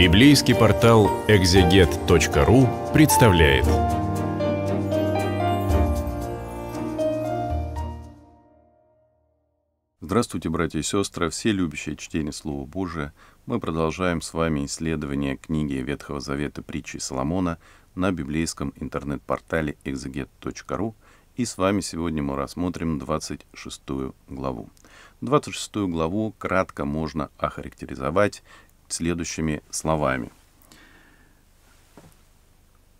Библейский портал экзегет.ру представляет. Здравствуйте, братья и сестры, все любящие чтение Слова Божия. Мы продолжаем с вами исследование книги Ветхого Завета притчи Соломона на библейском интернет-портале экзегет.ру. И с вами сегодня мы рассмотрим 26 главу. 26 главу кратко можно охарактеризовать следующими словами.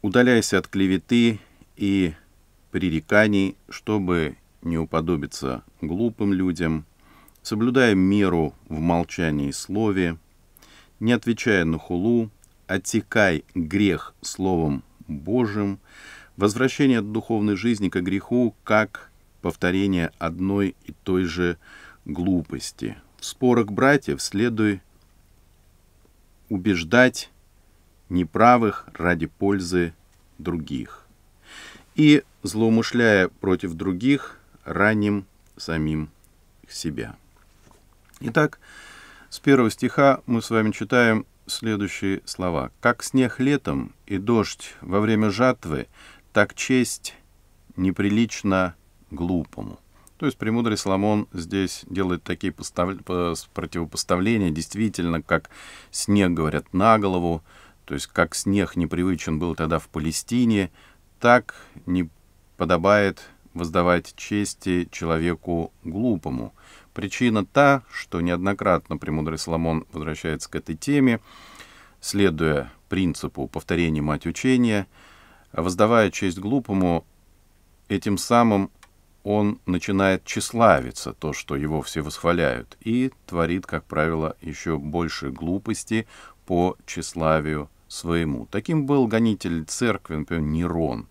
«Удаляйся от клеветы и пререканий, чтобы не уподобиться глупым людям, соблюдая меру в молчании и слове, не отвечая на хулу, отекай грех словом Божьим, возвращение от духовной жизни к греху как повторение одной и той же глупости. В спорах братьев следуй убеждать неправых ради пользы других и, злоумышляя против других, раним самим себя. Итак, с первого стиха мы с вами читаем следующие слова. «Как снег летом и дождь во время жатвы, так честь неприлично глупому». То есть премудрый Соломон здесь делает такие постав... противопоставления, действительно, как снег, говорят, на голову, то есть как снег непривычен был тогда в Палестине, так не подобает воздавать чести человеку глупому. Причина та, что неоднократно премудрый Соломон возвращается к этой теме, следуя принципу повторения мать учения, воздавая честь глупому, этим самым он начинает тщеславиться, то, что его все восхваляют, и творит, как правило, еще больше глупости по тщеславию своему. Таким был гонитель церкви, например, Нерон.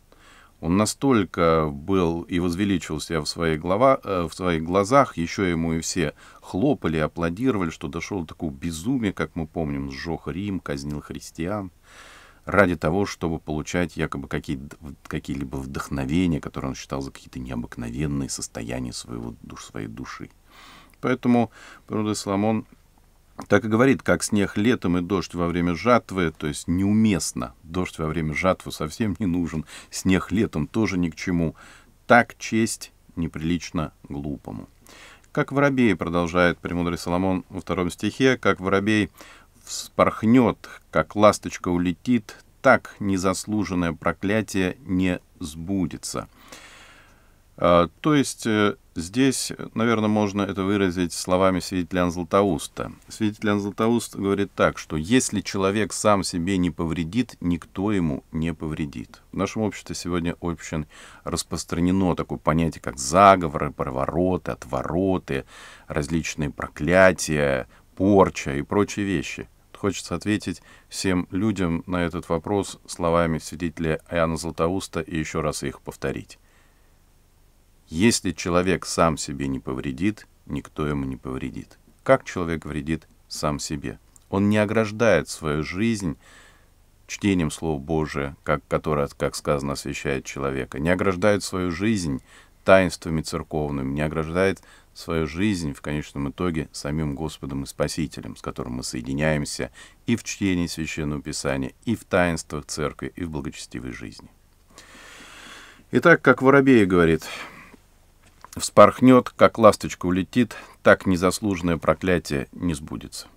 Он настолько был и возвеличил себя в, своих глава, э, в своих глазах, еще ему и все хлопали, аплодировали, что дошел до такого безумия, как мы помним, сжег Рим, казнил христиан ради того, чтобы получать якобы какие, какие-либо вдохновения, которые он считал за какие-то необыкновенные состояния своего, душ, своей души. Поэтому Пруды Соломон так и говорит, как снег летом и дождь во время жатвы, то есть неуместно. Дождь во время жатвы совсем не нужен, снег летом тоже ни к чему. Так честь неприлично глупому. Как воробей, продолжает премудрый Соломон во втором стихе, как воробей вспорхнет, как ласточка улетит, так незаслуженное проклятие не сбудется. А, то есть э, здесь, наверное, можно это выразить словами свидетеля Златоуста. Свидетель Златоуст говорит так, что если человек сам себе не повредит, никто ему не повредит. В нашем обществе сегодня очень распространено такое понятие, как заговоры, провороты, отвороты, различные проклятия, порча и прочие вещи. Хочется ответить всем людям на этот вопрос словами свидетеля Иоанна Златоуста и еще раз их повторить. Если человек сам себе не повредит, никто ему не повредит. Как человек вредит сам себе? Он не ограждает свою жизнь чтением Слова Божия, как, которое, как сказано, освещает человека, не ограждает свою жизнь таинствами церковными, не ограждает свою жизнь в конечном итоге самим Господом и Спасителем, с которым мы соединяемся и в чтении Священного Писания, и в таинствах Церкви, и в благочестивой жизни. Итак, как Воробей говорит, «Вспорхнет, как ласточка улетит, так незаслуженное проклятие не сбудется».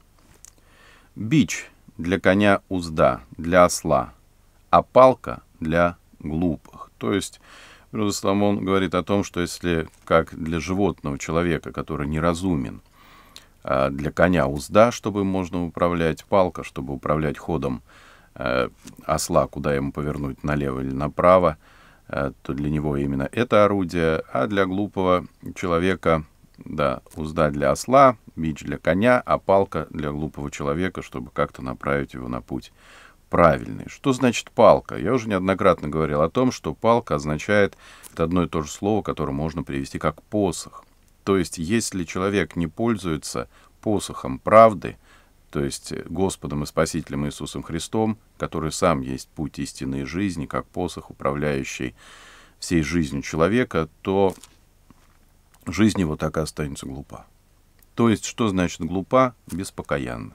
Бич для коня узда, для осла, а палка для глупых. То есть Безусловно, он говорит о том, что если, как для животного человека, который неразумен, а, для коня узда, чтобы можно управлять, палка, чтобы управлять ходом а, осла, куда ему повернуть налево или направо, а, то для него именно это орудие, а для глупого человека, да, узда для осла, бич для коня, а палка для глупого человека, чтобы как-то направить его на путь правильный. Что значит палка? Я уже неоднократно говорил о том, что палка означает это одно и то же слово, которое можно привести как посох. То есть, если человек не пользуется посохом правды, то есть Господом и Спасителем Иисусом Христом, который сам есть путь истинной жизни, как посох, управляющий всей жизнью человека, то жизнь его так и останется глупа. То есть, что значит глупа? Беспокаянна.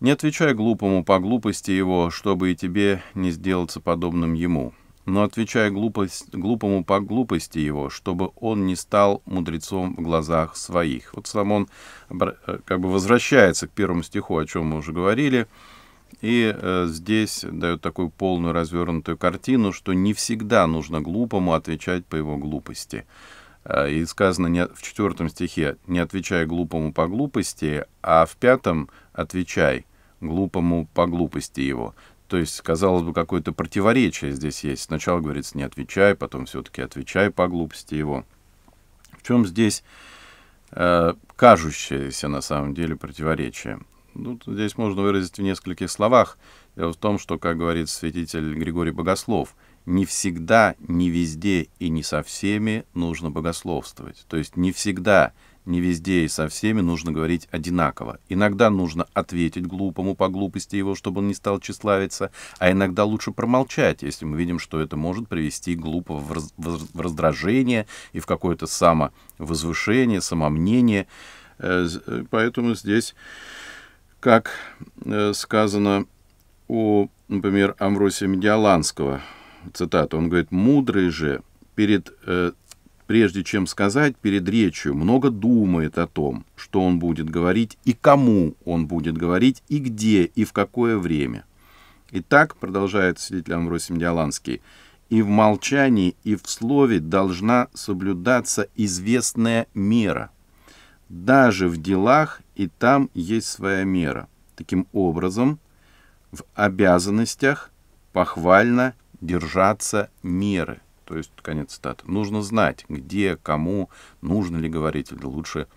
Не отвечай глупому по глупости его, чтобы и тебе не сделаться подобным ему. Но отвечай глупость, глупому по глупости его, чтобы он не стал мудрецом в глазах своих. Вот сам он э, как бы возвращается к первому стиху, о чем мы уже говорили. И э, здесь дает такую полную развернутую картину, что не всегда нужно глупому отвечать по его глупости. Э, и сказано не, в четвертом стихе, не отвечай глупому по глупости, а в пятом отвечай глупому по глупости его. То есть, казалось бы, какое-то противоречие здесь есть. Сначала говорится не отвечай, потом все-таки отвечай по глупости его. В чем здесь э, кажущееся на самом деле противоречие? Ну, здесь можно выразить в нескольких словах. Дело в том, что, как говорит святитель Григорий Богослов, не всегда, не везде и не со всеми нужно богословствовать. То есть не всегда, не везде и со всеми нужно говорить одинаково. Иногда нужно ответить глупому по глупости его, чтобы он не стал тщеславиться, а иногда лучше промолчать, если мы видим, что это может привести глупого в раздражение и в какое-то самовозвышение, самомнение. Э, э, поэтому здесь, как э, сказано у, например, Амвросия Медиаланского – цитату, он говорит, «Мудрый же перед э, прежде чем сказать, перед речью много думает о том, что он будет говорить и кому он будет говорить, и где, и в какое время. и так продолжает свидетель Амвросий Диаланский и в молчании, и в слове должна соблюдаться известная мера. Даже в делах и там есть своя мера. Таким образом, в обязанностях похвально держаться меры. То есть, конец цитаты. Нужно знать, где, кому, нужно ли говорить, или лучше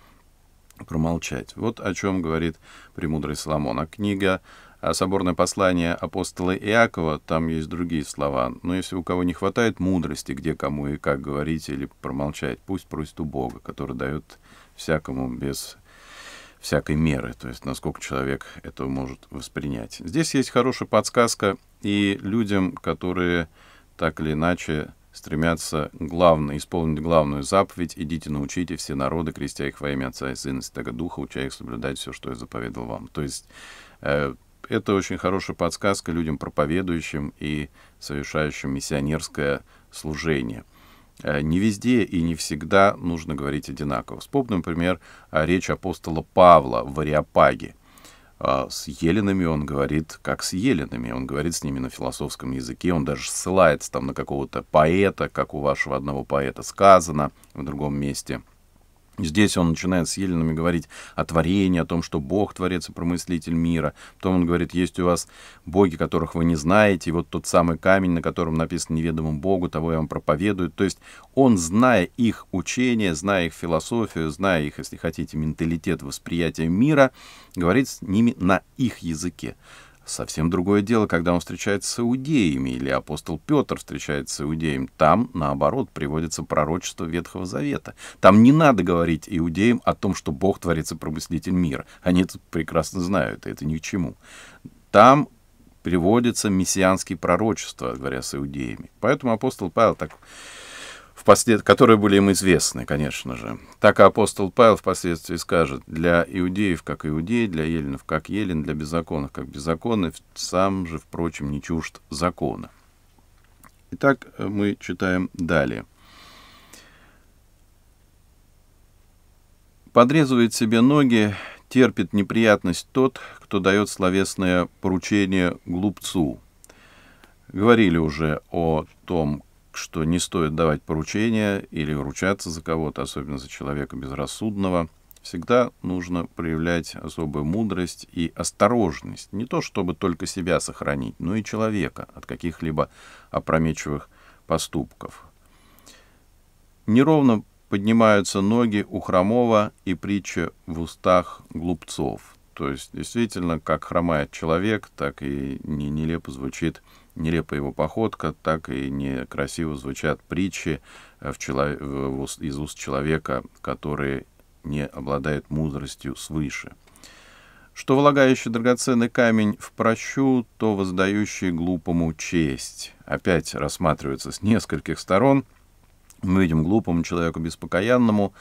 промолчать. Вот о чем говорит премудрый Соломон. А книга а «Соборное послание апостола Иакова», там есть другие слова. Но если у кого не хватает мудрости, где, кому и как говорить или промолчать, пусть просит у Бога, который дает всякому без всякой меры, то есть насколько человек это может воспринять. Здесь есть хорошая подсказка и людям, которые так или иначе стремятся главное, исполнить главную заповедь «Идите, научите все народы, крестя их во имя Отца и Сына и Святого Духа, уча их соблюдать все, что я заповедовал вам». То есть э, это очень хорошая подсказка людям, проповедующим и совершающим миссионерское служение – Э, не везде и не всегда нужно говорить одинаково. Вспомним, например, э, речь апостола Павла в Ариапаге. Э, с еленами он говорит, как с еленами. Он говорит с ними на философском языке. Он даже ссылается там на какого-то поэта, как у вашего одного поэта сказано в другом месте – Здесь он начинает с Еленами говорить о творении, о том, что Бог творец и промыслитель мира. Потом он говорит, есть у вас боги, которых вы не знаете, и вот тот самый камень, на котором написано неведомому Богу, того я вам проповедую. То есть он, зная их учение, зная их философию, зная их, если хотите, менталитет восприятия мира, говорит с ними на их языке. Совсем другое дело, когда он встречается с иудеями, или апостол Петр встречается с иудеем. Там, наоборот, приводится пророчество Ветхого Завета. Там не надо говорить иудеям о том, что Бог творится промыслитель мира. Они это прекрасно знают, и это ни к чему. Там приводится мессианские пророчества, говоря с иудеями. Поэтому апостол Павел так впослед... которые были им известны, конечно же. Так и апостол Павел впоследствии скажет, для иудеев как иудеи, для еленов как елен, для беззаконных как беззаконных, сам же, впрочем, не чужд закона. Итак, э, мы читаем далее. Подрезывает себе ноги, терпит неприятность тот, кто дает словесное поручение глупцу. Говорили уже о том, что не стоит давать поручения или ручаться за кого-то, особенно за человека безрассудного. Всегда нужно проявлять особую мудрость и осторожность, не то чтобы только себя сохранить, но и человека от каких-либо опрометчивых поступков. Неровно поднимаются ноги у хромого и притча в устах глупцов. То есть действительно, как хромает человек, так и не нелепо звучит нелепа его походка, так и некрасиво звучат притчи э, в челов... из уст человека, которые не обладают мудростью свыше. Что влагающий драгоценный камень в прощу, то воздающий глупому честь. Опять рассматривается с нескольких сторон. Мы видим глупому человеку беспокоянному,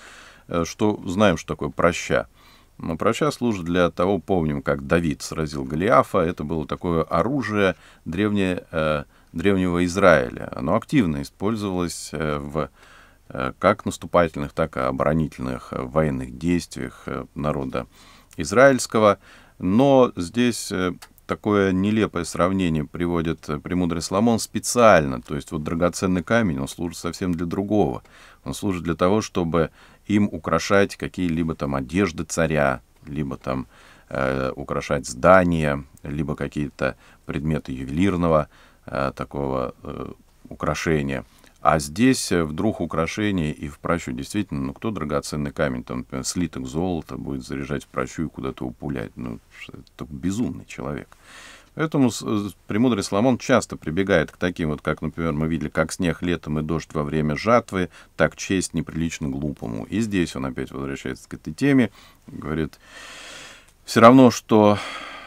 э, что знаем, что такое проща. Но про служит для того, помним, как Давид сразил Голиафа. Это было такое оружие древнее, э, древнего Израиля. Оно активно использовалось э, в э, как наступательных, так и оборонительных э, военных действиях народа израильского. Но здесь такое нелепое сравнение приводит премудрый Соломон специально. То есть вот драгоценный камень, он служит совсем для другого. Он служит для того, чтобы им украшать какие-либо там одежды царя, либо там э, украшать здания, либо какие-то предметы ювелирного э, такого э, украшения. А здесь э, вдруг украшение и в прощу действительно, ну кто драгоценный камень, там например, слиток золота будет заряжать в прощу и куда-то упулять, ну это безумный человек. Поэтому э, премудрый Соломон часто прибегает к таким вот, как, например, мы видели, как снег летом и дождь во время жатвы, так честь неприлично глупому. И здесь он опять возвращается к этой теме, говорит, все равно, что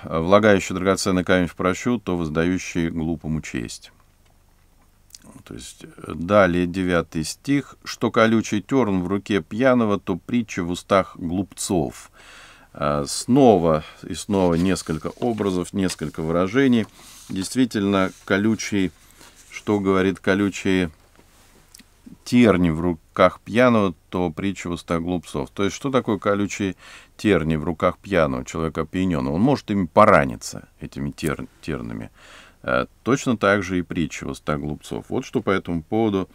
э, влагающий драгоценный камень в прощу, то воздающий глупому честь. То есть э, далее девятый стих, что колючий терн в руке пьяного, то притча в устах глупцов. А, снова и снова несколько образов, несколько выражений. Действительно, колючий, что говорит колючий терни в руках пьяного, то притча глупцов. То есть, что такое колючие терни в руках пьяного, человека опьяненного? Он может ими пораниться, этими тер, тернами. А, точно так же и притча глупцов. Вот что по этому поводу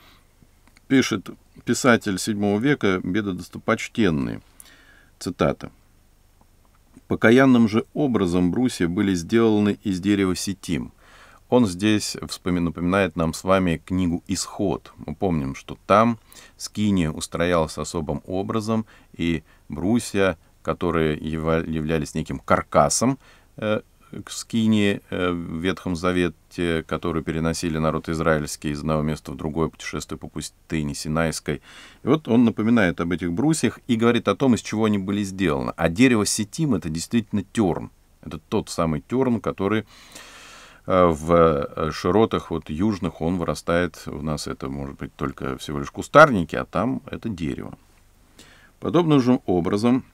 пишет писатель VII века, беда достопочтенный. Цитата. Покаянным же образом брусья были сделаны из дерева сетим. Он здесь напоминает нам с вами книгу «Исход». Мы помним, что там скиния устроялась особым образом, и брусья, которые являлись неким каркасом, э, к скине э, в Ветхом Завете, которую переносили народ израильский из одного места в другое путешествие по пустыне Синайской. И вот он напоминает об этих брусьях и говорит о том, из чего они были сделаны. А дерево сетим — это действительно терн. Это тот самый терн, который э, в э, широтах вот южных он вырастает. У нас это, может быть, только всего лишь кустарники, а там это дерево. Подобным же образом —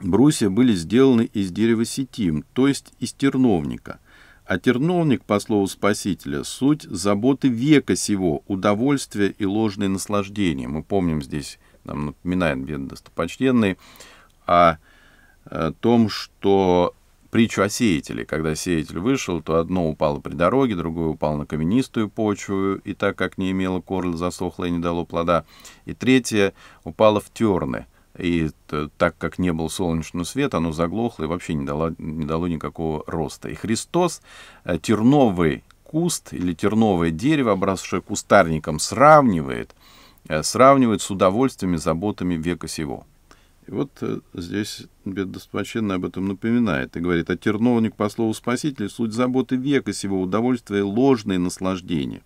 Брусья были сделаны из дерева сетим, то есть из терновника. А терновник, по слову Спасителя, суть заботы века сего, удовольствия и ложные наслаждения. Мы помним здесь, нам напоминает бедный достопочтенный, о э, том, что притчу о сеятеле. Когда сеятель вышел, то одно упало при дороге, другое упало на каменистую почву, и так как не имело корла, засохло и не дало плода. И третье упало в терны — и так как не был солнечного света, оно заглохло и вообще не дало, не дало никакого роста. И Христос э, терновый куст или терновое дерево, обросшее кустарником, сравнивает, э, сравнивает с удовольствиями, заботами века сего. И вот э, здесь достопочтенный об этом напоминает и говорит, а терновник, по слову Спасителя, суть заботы века сего, удовольствия, ложные наслаждения.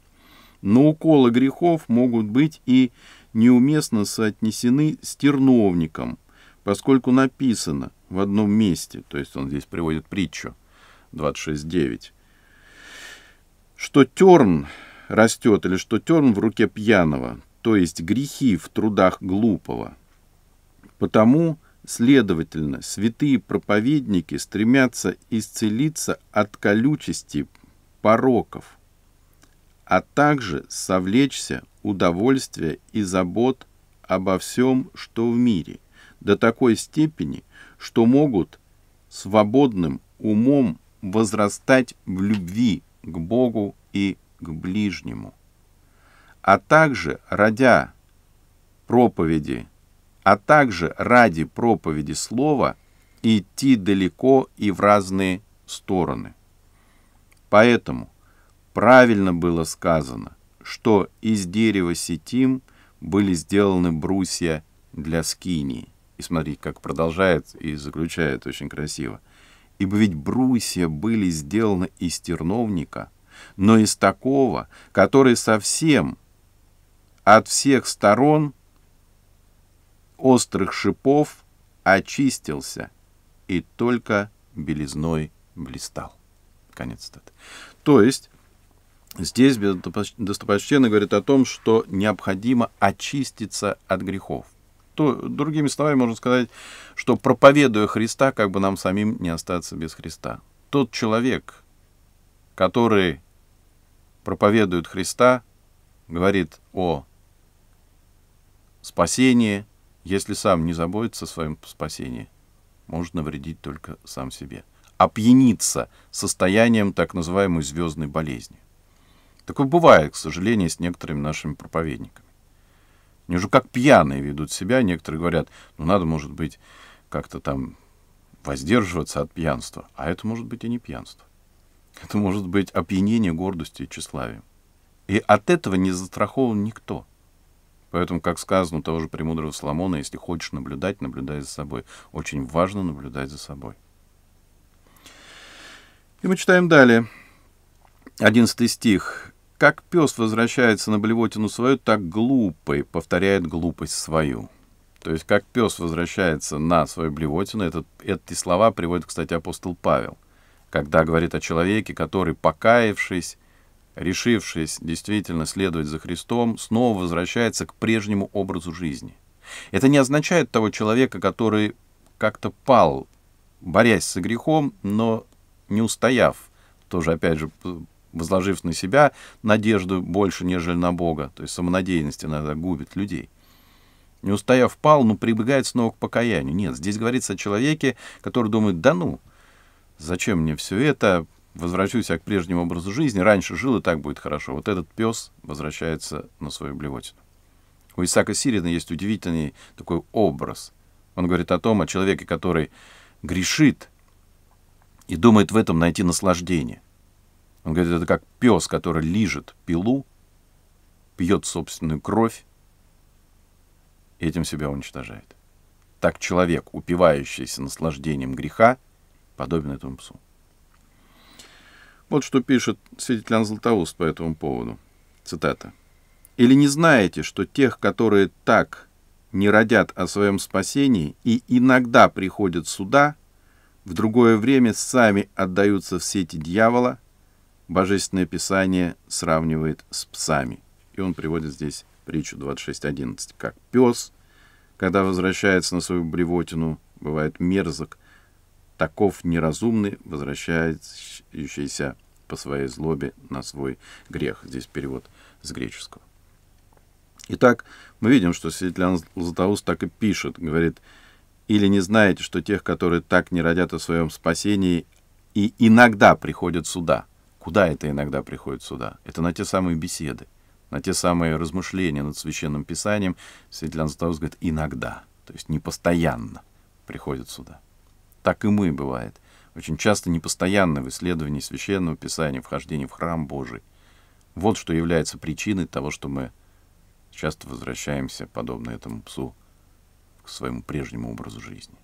Но уколы грехов могут быть и неуместно соотнесены с терновником, поскольку написано в одном месте, то есть он здесь приводит притчу 26.9, что терн растет или что терн в руке пьяного, то есть грехи в трудах глупого. Потому, следовательно, святые проповедники стремятся исцелиться от колючести пороков, а также совлечься удовольствия и забот обо всем, что в мире, до такой степени, что могут свободным умом возрастать в любви к Богу и к ближнему, а также родя проповеди, а также ради проповеди слова идти далеко и в разные стороны. Поэтому правильно было сказано – что из дерева сетим были сделаны брусья для скинии. И смотри как продолжает и заключает очень красиво. Ибо ведь брусья были сделаны из терновника, но из такого, который совсем от всех сторон острых шипов очистился и только белизной блистал. Конец цитаты. То есть Здесь достопочтенный говорит о том, что необходимо очиститься от грехов. То, другими словами, можно сказать, что проповедуя Христа, как бы нам самим не остаться без Христа. Тот человек, который проповедует Христа, говорит о спасении, если сам не заботится о своем спасении, может навредить только сам себе. Опьяниться состоянием так называемой звездной болезни. Такое бывает, к сожалению, с некоторыми нашими проповедниками. Они уже как пьяные ведут себя. Некоторые говорят, ну надо, может быть, как-то там воздерживаться от пьянства. А это может быть и не пьянство. Это может быть опьянение гордостью и тщеславием. И от этого не застрахован никто. Поэтому, как сказано у того же премудрого Соломона, если хочешь наблюдать, наблюдай за собой. Очень важно наблюдать за собой. И мы читаем далее. 11 стих. Как пес возвращается на блевотину свою, так глупый повторяет глупость свою. То есть, как пес возвращается на свою блевотину, этот, эти слова приводит, кстати, апостол Павел, когда говорит о человеке, который, покаявшись, решившись действительно следовать за Христом, снова возвращается к прежнему образу жизни. Это не означает того человека, который как-то пал, борясь с грехом, но не устояв, тоже опять же возложив на себя надежду больше, нежели на Бога. То есть самонадеянность иногда губит людей. Не устояв пал, но ну, прибегает снова к покаянию. Нет, здесь говорится о человеке, который думает, да ну, зачем мне все это, возвращусь я к прежнему образу жизни, раньше жил и так будет хорошо. Вот этот пес возвращается на свою блевотину. У Исаака Сирина есть удивительный такой образ. Он говорит о том, о человеке, который грешит и думает в этом найти наслаждение – он говорит, это как пес, который лижет пилу, пьет собственную кровь и этим себя уничтожает. Так человек, упивающийся наслаждением греха, подобен этому псу. Вот что пишет свидетель Иоанн Златоуст по этому поводу. Цитата. «Или не знаете, что тех, которые так не родят о своем спасении и иногда приходят сюда, в другое время сами отдаются в сети дьявола, Божественное Писание сравнивает с псами. И он приводит здесь притчу 26.11. Как пес, когда возвращается на свою бревотину, бывает мерзок, таков неразумный, возвращающийся по своей злобе на свой грех. Здесь перевод с греческого. Итак, мы видим, что святитель Златоуст так и пишет, говорит, «Или не знаете, что тех, которые так не родят о своем спасении, и иногда приходят сюда». Куда это иногда приходит сюда? Это на те самые беседы, на те самые размышления над Священным Писанием. Светлана Златоуст говорит, иногда, то есть не постоянно приходит сюда. Так и мы бывает. Очень часто непостоянно в исследовании Священного Писания, вхождении в храм Божий. Вот что является причиной того, что мы часто возвращаемся, подобно этому псу, к своему прежнему образу жизни,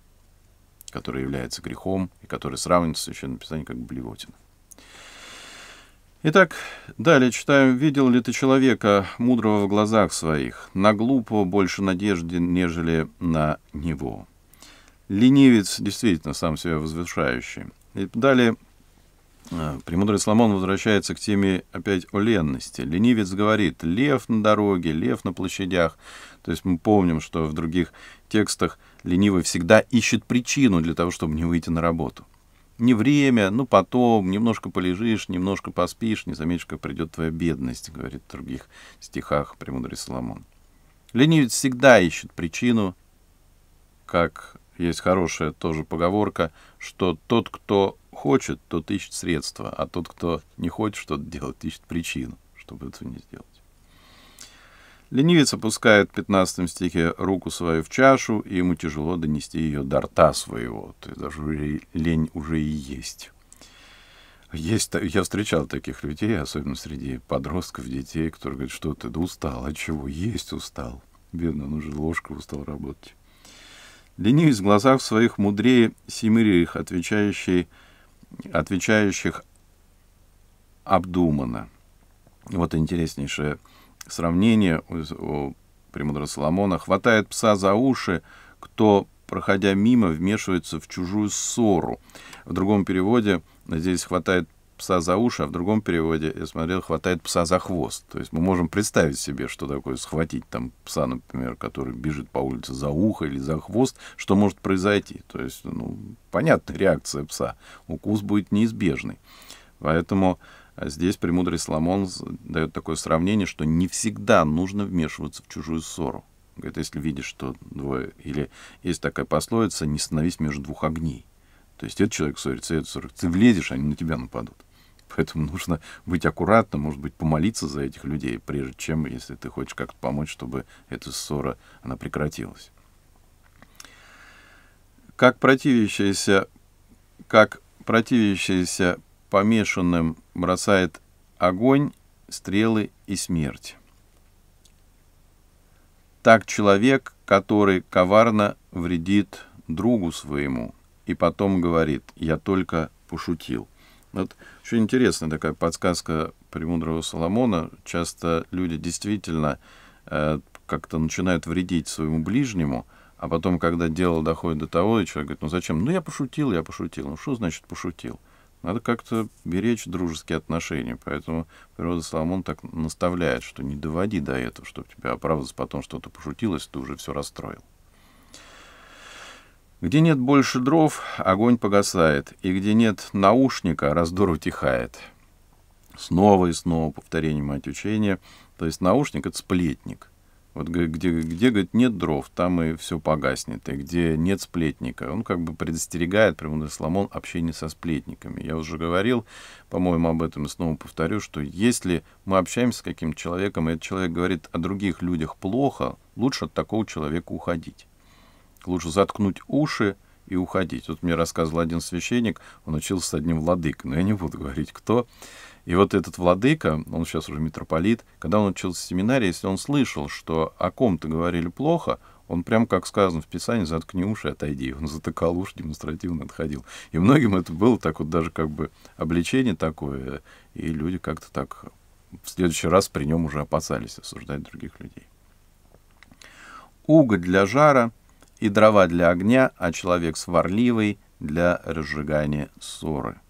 который является грехом и который сравнивается в Священном Писании как блевотина. Итак, далее читаем: «Видел ли ты человека, мудрого в глазах своих, на глупого больше надежды, нежели на него?» Ленивец, действительно, сам себя возвышающий. И далее э, Премудрый Соломон возвращается к теме опять о ленности. Ленивец говорит «лев на дороге», «лев на площадях». То есть мы помним, что в других текстах ленивый всегда ищет причину для того, чтобы не выйти на работу не время, ну потом, немножко полежишь, немножко поспишь, не заметишь, как придет твоя бедность, говорит в других стихах премудрый Соломон. Ленивец всегда ищет причину, как есть хорошая тоже поговорка, что тот, кто хочет, тот ищет средства, а тот, кто не хочет что-то делать, ищет причину, чтобы этого не сделать. Ленивец опускает в 15 стихе руку свою в чашу, и ему тяжело донести ее до рта своего. То есть даже лень уже и есть. Есть, я встречал таких людей, особенно среди подростков, детей, которые говорят, что ты, да устал, а чего? Есть устал. Бедно, он уже ложкой устал работать. Ленивец в глазах своих мудрее симирих, отвечающий, отвечающих обдуманно. Вот интереснейшее сравнение у премудрого Соломона. «Хватает пса за уши, кто, проходя мимо, вмешивается в чужую ссору». В другом переводе здесь «хватает пса за уши», а в другом переводе, я смотрел, «хватает пса за хвост». То есть мы можем представить себе, что такое схватить там пса, например, который бежит по улице за ухо или за хвост, что может произойти. То есть, ну, понятная реакция пса. Укус будет неизбежный. Поэтому а Здесь премудрый Соломон дает такое сравнение, что не всегда нужно вмешиваться в чужую ссору. Говорит, если видишь, что двое... Или есть такая пословица «не становись между двух огней». То есть этот человек ссорится, этот ссорится. Ты влезешь, они на тебя нападут. Поэтому нужно быть аккуратным, может быть, помолиться за этих людей, прежде чем, если ты хочешь как-то помочь, чтобы эта ссора, она прекратилась. Как противящиеся, как противящиеся помешанным бросает огонь, стрелы и смерть. Так человек, который коварно вредит другу своему и потом говорит «я только пошутил». Вот еще интересная такая подсказка премудрого Соломона. Часто люди действительно э, как-то начинают вредить своему ближнему, а потом, когда дело доходит до того, и человек говорит, ну зачем? Ну я пошутил, я пошутил. Ну что значит пошутил? Надо как-то беречь дружеские отношения. Поэтому природа Соломон так наставляет, что не доводи до этого, чтобы тебя оправдываться потом, что то пошутилось, ты уже все расстроил. Где нет больше дров, огонь погасает, и где нет наушника, раздор утихает. Снова и снова повторение мать учения. То есть наушник — это сплетник. Вот где, где, говорит, нет дров, там и все погаснет. И где нет сплетника. Он как бы предостерегает, прямо сломон общение со сплетниками. Я уже говорил, по-моему, об этом и снова повторю, что если мы общаемся с каким-то человеком, и этот человек говорит о других людях плохо, лучше от такого человека уходить. Лучше заткнуть уши, и уходить. Вот мне рассказывал один священник, он учился с одним владыкой, но я не буду говорить, кто. И вот этот владыка, он сейчас уже митрополит, когда он учился в семинарии, если он слышал, что о ком-то говорили плохо, он прям, как сказано в Писании, заткни уши, отойди. Он затыкал уши, демонстративно отходил. И многим это было так вот даже как бы обличение такое, и люди как-то так в следующий раз при нем уже опасались осуждать других людей. Уголь для жара и дрова для огня, а человек сварливый для разжигания ссоры.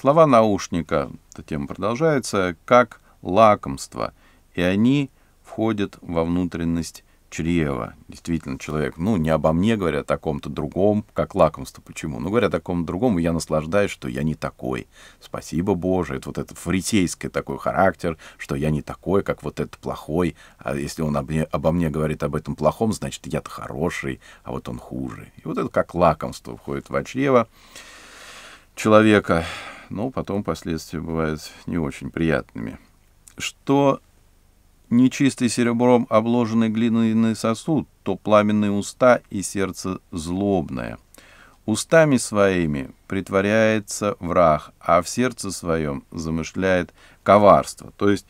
Слова наушника, эта тема продолжается, как лакомство, и они входят во внутренность чрева. Действительно, человек, ну, не обо мне говорят, о ком-то другом, как лакомство. Почему? Ну, говорят о ком-то другом, я наслаждаюсь, что я не такой. Спасибо Боже. Это вот этот фарисейский такой характер, что я не такой, как вот этот плохой. А если он обо мне, обо мне говорит об этом плохом, значит, я-то хороший, а вот он хуже. И вот это как лакомство входит во чрево человека но потом последствия бывают не очень приятными. Что нечистый серебром а обложенный глиняный сосуд, то пламенные уста и сердце злобное. Устами своими притворяется враг, а в сердце своем замышляет коварство. То есть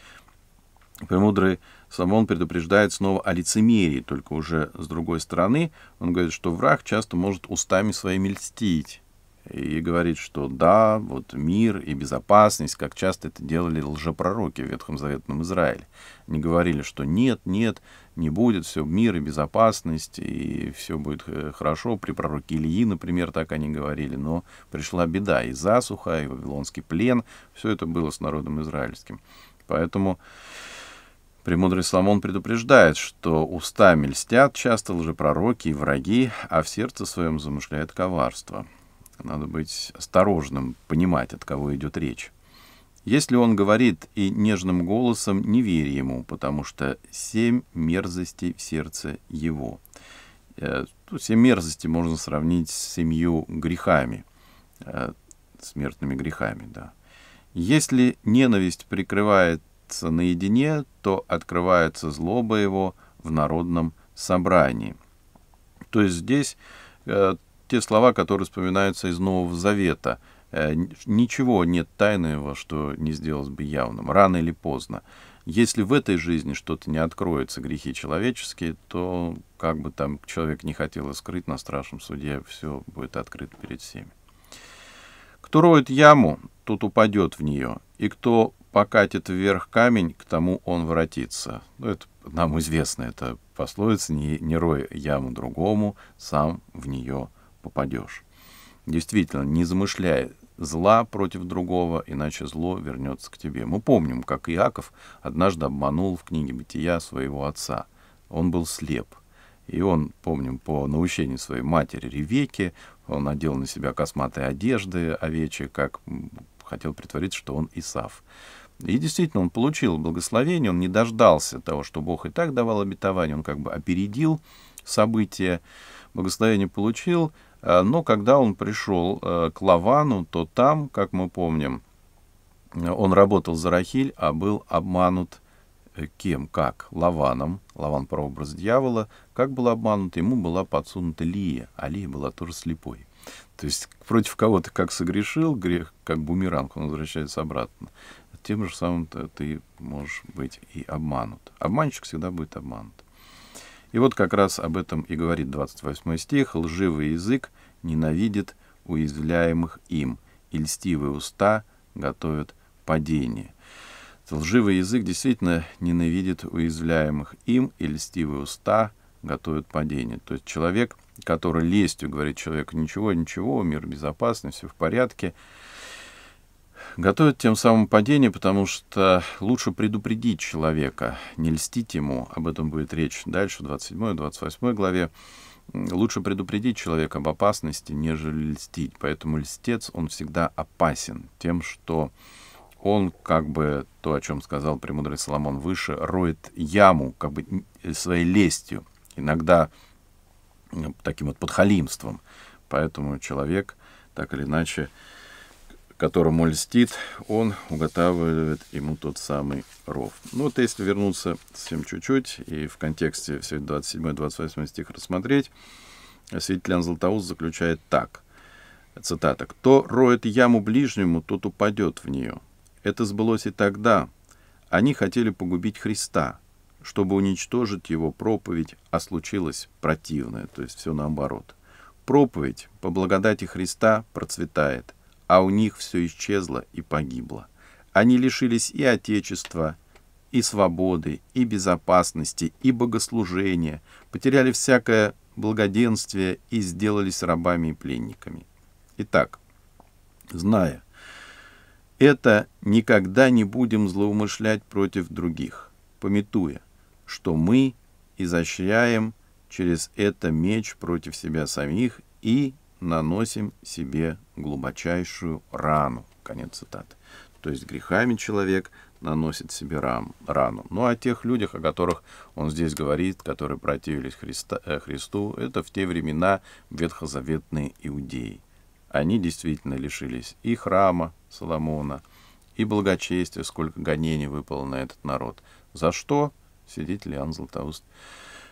премудрый Соломон предупреждает снова о лицемерии, только уже с другой стороны. Он говорит, что враг часто может устами своими льстить и говорит, что да, вот мир и безопасность, как часто это делали лжепророки в Ветхом Заветном Израиле. Они говорили, что нет, нет, не будет, все мир и безопасность, и все будет э, хорошо. При пророке Ильи, например, так они говорили, но пришла беда, и засуха, и вавилонский плен, все это было с народом израильским. Поэтому Премудрый Соломон предупреждает, что устами льстят часто лжепророки и враги, а в сердце своем замышляет коварство — надо быть осторожным, понимать, от кого идет речь. Если он говорит и нежным голосом, не верь ему, потому что семь мерзостей в сердце его. Э, ну, семь мерзостей можно сравнить с семью грехами, э, смертными грехами, да. Если ненависть прикрывается наедине, то открывается злоба его в народном собрании. То есть здесь э, те слова, которые вспоминаются из Нового Завета. Э, ничего нет тайного, что не сделалось бы явным, рано или поздно. Если в этой жизни что-то не откроется, грехи человеческие, то как бы там человек не хотел скрыть на страшном суде, все будет открыто перед всеми. Кто роет яму, тот упадет в нее, и кто покатит вверх камень, к тому он воротится. Ну, это нам известно, это пословица «не, не рой яму другому, сам в нее попадешь. Действительно, не замышляя зла против другого, иначе зло вернется к тебе. Мы помним, как Иаков однажды обманул в книге «Бытия» своего отца. Он был слеп. И он, помним, по наущению своей матери Ревеки, он надел на себя косматые одежды овечьи, как хотел притвориться, что он Исав. И действительно, он получил благословение, он не дождался того, что Бог и так давал обетование, он как бы опередил события, благословение получил — Э, но когда он пришел э, к Лавану, то там, как мы помним, он работал за Рахиль, а был обманут э, кем, как? Лаваном. Лаван — прообраз дьявола. Как был обманут? Ему была подсунута Лия, а Лия была тоже слепой. То есть против кого-то как согрешил, грех, как бумеранг, он возвращается обратно. Тем же самым ты можешь быть и обманут. Обманщик всегда будет обманут. И вот как раз об этом и говорит 28 стих. «Лживый язык ненавидит уязвляемых им, и льстивые уста готовят падение». Лживый язык действительно ненавидит уязвляемых им, и льстивые уста готовят падение. То есть человек, который лестью говорит человеку «ничего, ничего, мир безопасный, все в порядке», Готовят тем самым падение, потому что лучше предупредить человека, не льстить ему, об этом будет речь дальше, в 27-28 главе. Лучше предупредить человека об опасности, нежели льстить. Поэтому льстец, он всегда опасен тем, что он, как бы то, о чем сказал премудрый Соломон выше, роет яму как бы своей лестью, иногда таким вот подхалимством. Поэтому человек так или иначе которому льстит, он уготавливает ему тот самый ров. Ну вот если вернуться совсем чуть-чуть и в контексте 27-28 стих рассмотреть, святитель Иоанн Златоуст заключает так, цитата, «Кто роет яму ближнему, тот упадет в нее. Это сбылось и тогда. Они хотели погубить Христа, чтобы уничтожить его проповедь, а случилось противное, то есть все наоборот. Проповедь по благодати Христа процветает, а у них все исчезло и погибло. Они лишились и Отечества, и свободы, и безопасности, и богослужения, потеряли всякое благоденствие и сделались рабами и пленниками. Итак, зная это, никогда не будем злоумышлять против других, пометуя, что мы изощряем через это меч против себя самих и наносим себе глубочайшую рану. Конец цитаты. То есть грехами человек наносит себе рам, рану. Ну, а тех людях, о которых он здесь говорит, которые противились Христа, э, Христу, это в те времена ветхозаветные иудеи. Они действительно лишились и храма Соломона, и благочестия, сколько гонений выпало на этот народ. За что? Свидетель Иоанн Златоуст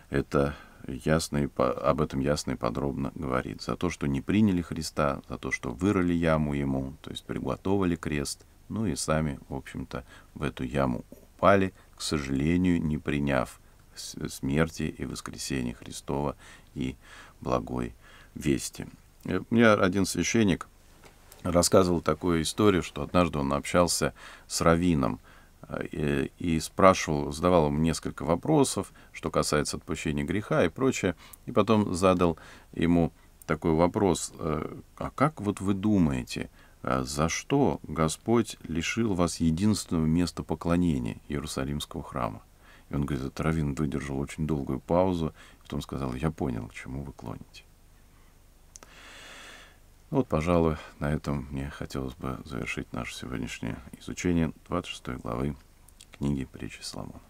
это ясно и по, об этом ясно и подробно говорит. За то, что не приняли Христа, за то, что вырыли яму ему, то есть приготовили крест, ну и сами, в общем-то, в эту яму упали, к сожалению, не приняв смерти и воскресения Христова и благой вести. У э, меня один священник рассказывал такую историю, что однажды он общался с раввином, Э, и спрашивал, задавал ему несколько вопросов, что касается отпущения греха и прочее, и потом задал ему такой вопрос, э, а как вот вы думаете, э, за что Господь лишил вас единственного места поклонения Иерусалимского храма? И он говорит, Равин выдержал очень долгую паузу, потом сказал, я понял, к чему вы клоните. Ну вот, пожалуй, на этом мне хотелось бы завершить наше сегодняшнее изучение 26 главы книги «Притчи Соломона».